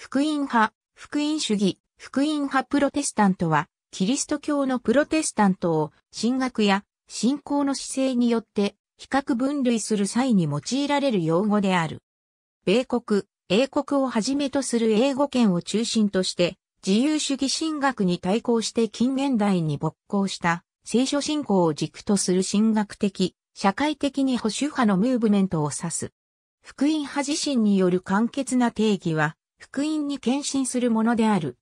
福音派、福音主義、福音派プロテスタントは、キリスト教のプロテスタントを、神学や信仰の姿勢によって、比較分類する際に用いられる用語である。米国、英国をはじめとする英語圏を中心として、自由主義神学に対抗して近現代に勃興した聖書信仰を軸とする神学的、社会的に保守派のムーブメントを指す。福音派自身による簡潔な定義は、福音に献身するものである。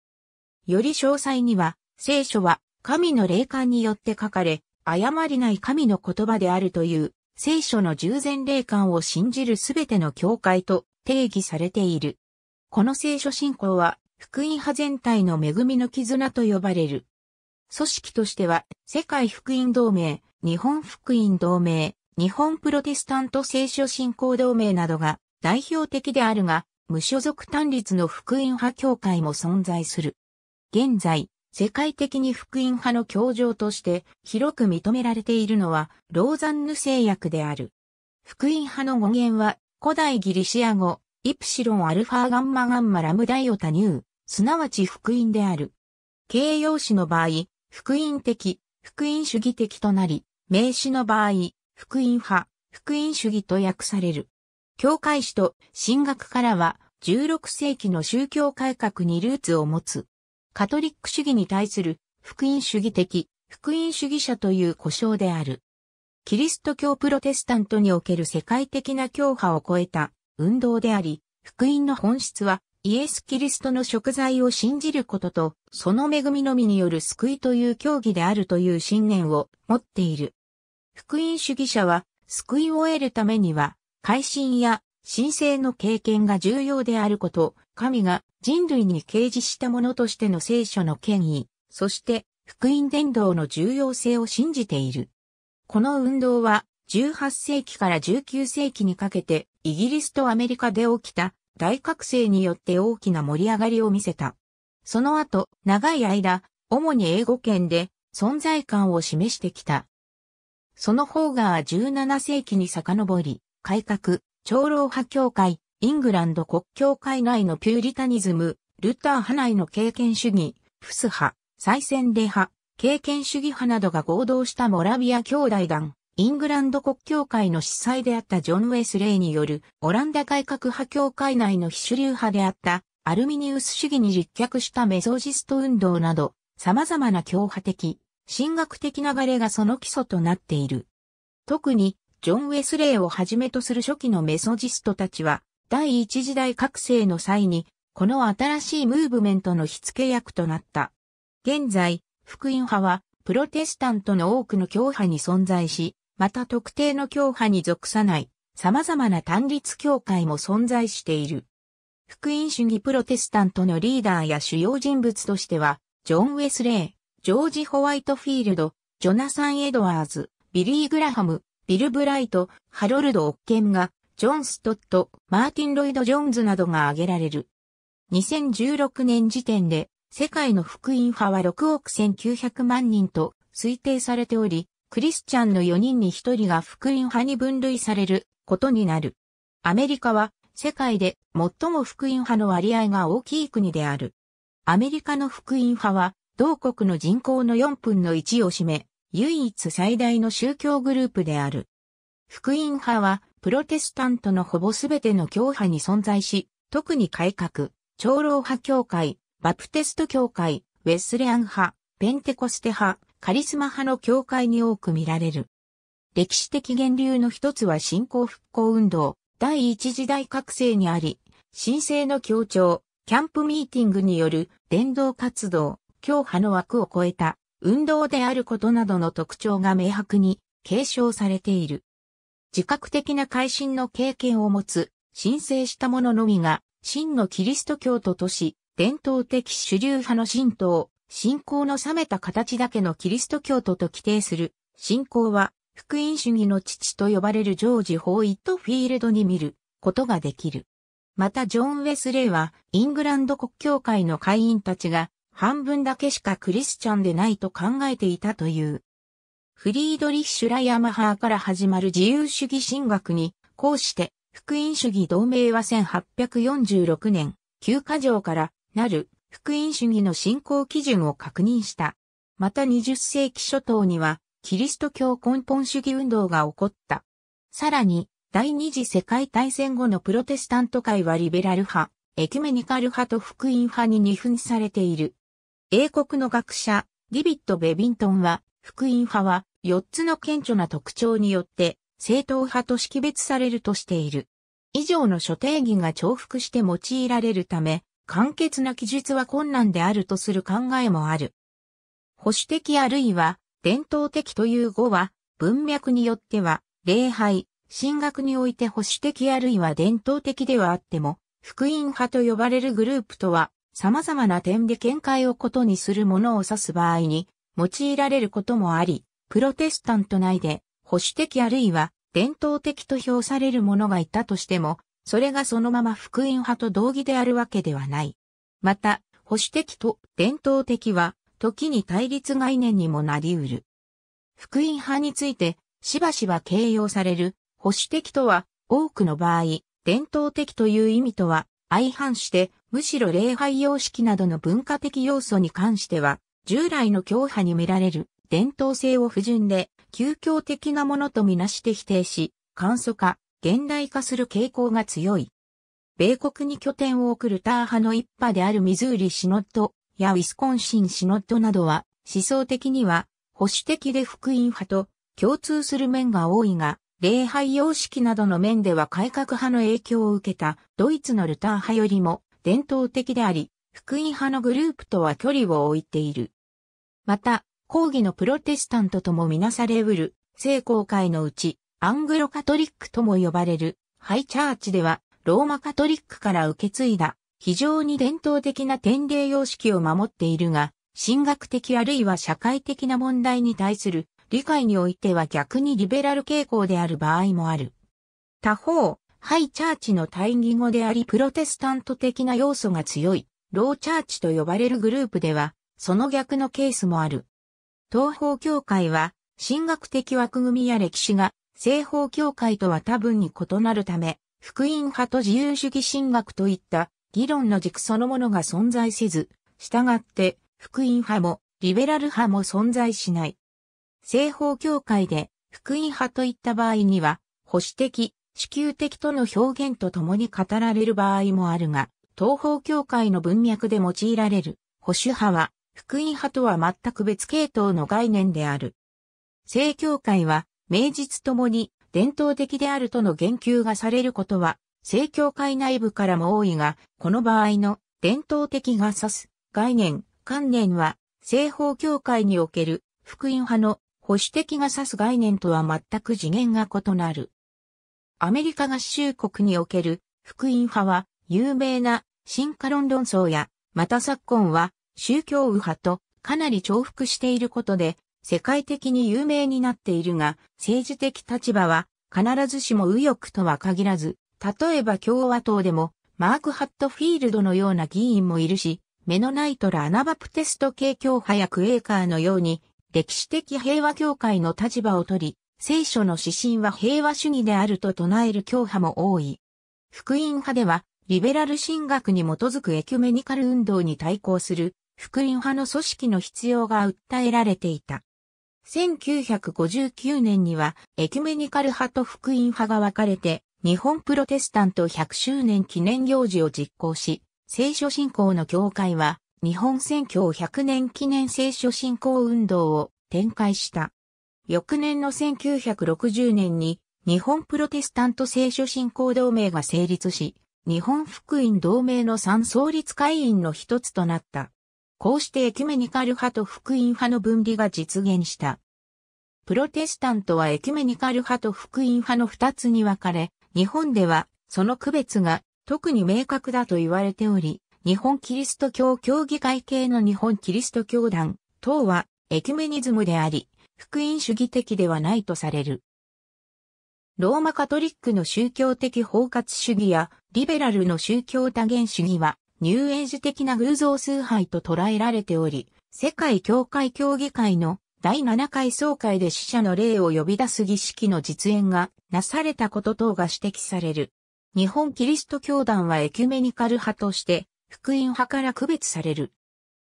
より詳細には、聖書は神の霊感によって書かれ、誤りない神の言葉であるという、聖書の従前霊感を信じるすべての教会と定義されている。この聖書信仰は、福音派全体の恵みの絆と呼ばれる。組織としては、世界福音同盟、日本福音同盟、日本プロテスタント聖書信仰同盟などが代表的であるが、無所属単立の福音派教会も存在する。現在、世界的に福音派の教場として広く認められているのはローザンヌ制約である。福音派の語源は古代ギリシア語、イプシロンアルファガンマガンマラムダイオタニュー、すなわち福音である。形容詞の場合、福音的、福音主義的となり、名詞の場合、福音派、福音主義と訳される。教会史と神学からは16世紀の宗教改革にルーツを持つ。カトリック主義に対する福音主義的、福音主義者という呼称である。キリスト教プロテスタントにおける世界的な教派を超えた運動であり、福音の本質はイエス・キリストの食材を信じることと、その恵みのみによる救いという教義であるという信念を持っている。福音主義者は救いを得るためには改心や神聖の経験が重要であること、神が人類に掲示したものとしての聖書の権威、そして福音伝道の重要性を信じている。この運動は18世紀から19世紀にかけてイギリスとアメリカで起きた大覚醒によって大きな盛り上がりを見せた。その後、長い間、主に英語圏で存在感を示してきた。その方が17世紀に遡り、改革、長老派教会、イングランド国教会内のピューリタニズム、ルター派内の経験主義、フス派、再選礼派、経験主義派などが合同したモラビア兄弟団、イングランド国教会の司祭であったジョン・ウェスレイによるオランダ改革派教会内の非主流派であったアルミニウス主義に実脚したメソジスト運動など様々な教派的、神学的流れがその基礎となっている。特にジョン・ウェスレイをはじめとする初期のメソジストたちは、第一次代覚醒の際に、この新しいムーブメントの火付け役となった。現在、福音派は、プロテスタントの多くの教派に存在し、また特定の教派に属さない、様々な単立教会も存在している。福音主義プロテスタントのリーダーや主要人物としては、ジョン・ウェスレイ、ジョージ・ホワイトフィールド、ジョナサン・エドワーズ、ビリー・グラハム、ビル・ブライト、ハロルド・オッケンが、ジョン・ストット、マーティン・ロイド・ジョーンズなどが挙げられる。2016年時点で、世界の福音派は6億1900万人と推定されており、クリスチャンの4人に1人が福音派に分類されることになる。アメリカは世界で最も福音派の割合が大きい国である。アメリカの福音派は同国の人口の4分の1を占め、唯一最大の宗教グループである。福音派は、プロテスタントのほぼすべての教派に存在し、特に改革、長老派教会、バプテスト教会、ウェスレアン派、ペンテコステ派、カリスマ派の教会に多く見られる。歴史的源流の一つは信仰復興運動、第一次大覚醒にあり、神聖の協調、キャンプミーティングによる伝道活動、教派の枠を超えた運動であることなどの特徴が明白に継承されている。自覚的な改心の経験を持つ、申請した者のみが、真のキリスト教徒とし、伝統的主流派の神道、信仰の冷めた形だけのキリスト教徒と規定する、信仰は、福音主義の父と呼ばれるジョージ・ホイットフィールドに見ることができる。またジョン・ウェスレイは、イングランド国教会の会員たちが、半分だけしかクリスチャンでないと考えていたという。フリードリッシュ・ライアマハーから始まる自由主義神学に、こうして、福音主義同盟は1846年、旧華条からなる福音主義の信仰基準を確認した。また20世紀初頭には、キリスト教根本主義運動が起こった。さらに、第二次世界大戦後のプロテスタント界はリベラル派、エキュメニカル派と福音派に二分されている。英国の学者、ディビット・ベビントンは、福音派は四つの顕著な特徴によって正統派と識別されるとしている。以上の諸定義が重複して用いられるため、簡潔な記述は困難であるとする考えもある。保守的あるいは伝統的という語は、文脈によっては、礼拝、神学において保守的あるいは伝統的ではあっても、福音派と呼ばれるグループとは様々な点で見解をことにするものを指す場合に用いられることもあり、プロテスタント内で保守的あるいは伝統的と評される者がいたとしても、それがそのまま福音派と同義であるわけではない。また、保守的と伝統的は、時に対立概念にもなり得る。福音派について、しばしば形容される、保守的とは、多くの場合、伝統的という意味とは、相反して、むしろ礼拝様式などの文化的要素に関しては、従来の教派に見られる伝統性を不純で、宗教的なものとみなして否定し、簡素化、現代化する傾向が強い。米国に拠点を置くルター派の一派であるミズーリシノットやウィスコンシンシノットなどは、思想的には保守的で福音派と共通する面が多いが、礼拝様式などの面では改革派の影響を受けたドイツのルター派よりも伝統的であり、福音派のグループとは距離を置いている。また、抗議のプロテスタントともみなされうる、聖公会のうち、アングロカトリックとも呼ばれる、ハイチャーチでは、ローマカトリックから受け継いだ、非常に伝統的な典礼様式を守っているが、神学的あるいは社会的な問題に対する理解においては逆にリベラル傾向である場合もある。他方、ハイチャーチの対義語でありプロテスタント的な要素が強い、ローチャーチと呼ばれるグループでは、その逆のケースもある。東方教会は、神学的枠組みや歴史が、西方教会とは多分に異なるため、福音派と自由主義神学といった議論の軸そのものが存在せず、従って福音派もリベラル派も存在しない。西方教会で福音派といった場合には、保守的、地球的との表現とともに語られる場合もあるが、東方教会の文脈で用いられる保守派は、福音派とは全く別系統の概念である。正教会は、名実ともに伝統的であるとの言及がされることは、正教会内部からも多いが、この場合の伝統的が指す概念、観念は、正方教会における福音派の保守的が指す概念とは全く次元が異なる。アメリカ合衆国における福音派は有名な進化論論争や、また昨今は宗教右派とかなり重複していることで世界的に有名になっているが、政治的立場は必ずしも右翼とは限らず、例えば共和党でもマーク・ハットフィールドのような議員もいるし、メノナイトラ・アナバプテスト系教派やクエーカーのように歴史的平和協会の立場を取り、聖書の指針は平和主義であると唱える教派も多い。福音派では、リベラル神学に基づくエキュメニカル運動に対抗する福音派の組織の必要が訴えられていた。1959年にはエキュメニカル派と福音派が分かれて日本プロテスタント100周年記念行事を実行し、聖書信仰の教会は日本選挙100年記念聖書信仰運動を展開した。翌年の1960年に日本プロテスタント聖書信仰同盟が成立し、日本福音同盟の三創立会員の一つとなった。こうしてエキュメニカル派と福音派の分離が実現した。プロテスタントはエキュメニカル派と福音派の二つに分かれ、日本ではその区別が特に明確だと言われており、日本キリスト教協議会系の日本キリスト教団等はエキュメニズムであり、福音主義的ではないとされる。ローマカトリックの宗教的包括主義やリベラルの宗教多元主義はニューエイジ的な偶像崇拝と捉えられており、世界教会協議会の第7回総会で死者の霊を呼び出す儀式の実演がなされたこと等が指摘される。日本キリスト教団はエキュメニカル派として福音派から区別される。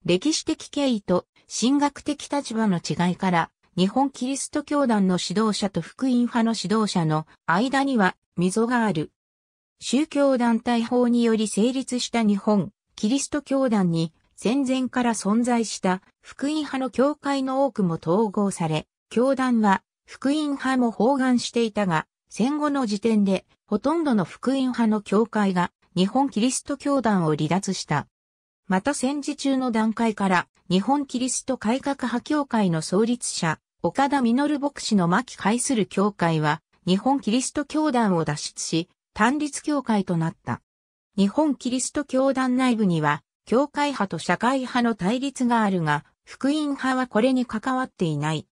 歴史的経緯と神学的立場の違いから日本キリスト教団の指導者と福音派の指導者の間には溝がある。宗教団体法により成立した日本キリスト教団に戦前から存在した福音派の教会の多くも統合され、教団は福音派も包含していたが、戦後の時点でほとんどの福音派の教会が日本キリスト教団を離脱した。また戦時中の段階から日本キリスト改革派協会の創立者、岡田稔牧師の巻会する教会は日本キリスト教団を脱出し、単立協会となった。日本キリスト教団内部には、教会派と社会派の対立があるが、福音派はこれに関わっていない。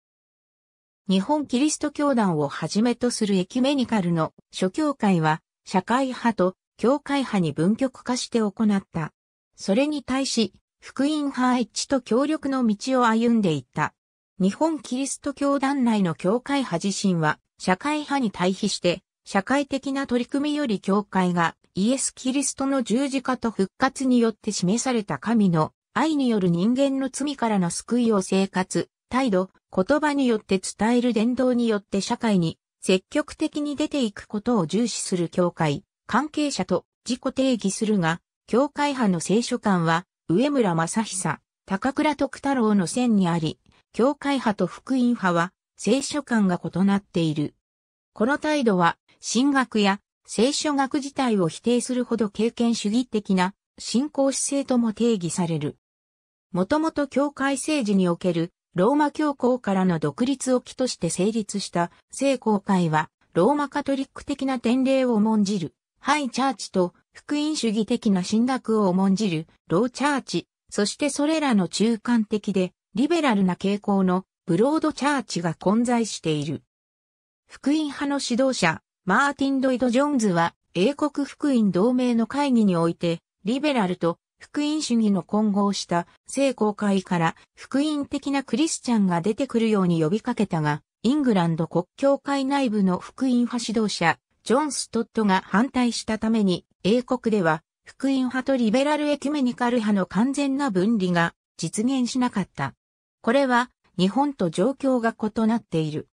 日本キリスト教団をはじめとするエキュメニカルの諸教会は、社会派と教会派に分局化して行ったそれに対し、福音派一致と協力の道を歩んでいった。日本キリスト教団内の教会派自身は、社会派に対比して、社会的な取り組みより教会がイエス・キリストの十字架と復活によって示された神の愛による人間の罪からの救いを生活、態度、言葉によって伝える伝道によって社会に積極的に出ていくことを重視する教会、関係者と自己定義するが、教会派の聖書館は、上村正久、高倉徳太郎の線にあり、教会派と福音派は、聖書館が異なっている。この態度は、神学や聖書学自体を否定するほど経験主義的な信仰姿勢とも定義される。もともと教会政治におけるローマ教皇からの独立を機として成立した聖公会は、ローマカトリック的な典礼を重んじる、ハイチャーチと福音主義的な侵略を重んじるローチャーチ、そしてそれらの中間的でリベラルな傾向のブロードチャーチが混在している。福音派の指導者、マーティン・ドイド・ジョーンズは英国福音同盟の会議において、リベラルと福音主義の混合した聖公会から福音的なクリスチャンが出てくるように呼びかけたが、イングランド国教会内部の福音派指導者、ジョン・ストットが反対したために、英国では、福音派とリベラルエキュメニカル派の完全な分離が実現しなかった。これは、日本と状況が異なっている。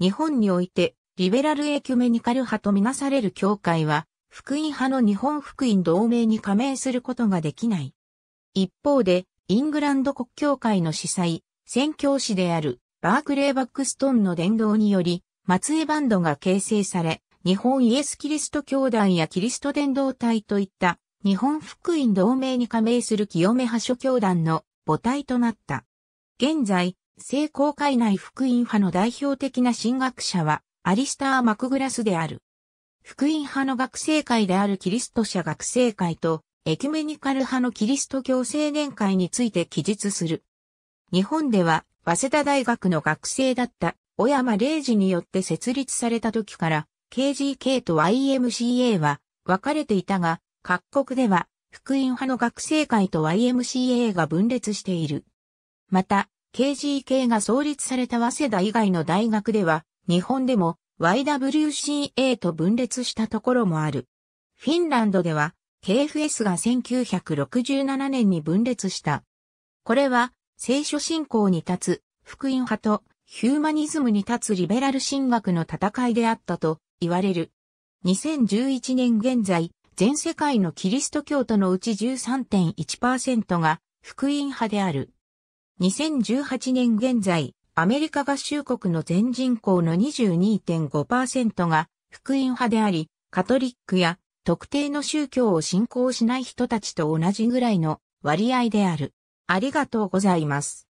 日本において、リベラルエキュメニカル派とみなされる教会は、福音派の日本福音同盟に加盟することができない。一方で、イングランド国教会の司祭、宣教師である、バークレー・バックストーンの伝道により、松江バンドが形成され、日本イエス・キリスト教団やキリスト伝道隊といった日本福音同盟に加盟する清め派諸教団の母体となった。現在、聖公会内福音派の代表的な神学者はアリスター・マクグラスである。福音派の学生会であるキリスト社学生会とエキュメニカル派のキリスト教青年会について記述する。日本では、早稲田大学の学生だった小山礼二によって設立された時から、KGK と YMCA は分かれていたが、各国では福音派の学生会と YMCA が分裂している。また、KGK が創立された早稲田以外の大学では、日本でも YWCA と分裂したところもある。フィンランドでは、KFS が1967年に分裂した。これは、聖書信仰に立つ、福音派と、ヒューマニズムに立つリベラル神学の戦いであったと、言われる。2011年現在、全世界のキリスト教徒のうち13.1%が福音派である。2018年現在、アメリカ合衆国の全人口の22.5%が福音派であり、カトリックや特定の宗教を信仰しない人たちと同じぐらいの割合である。ありがとうございます。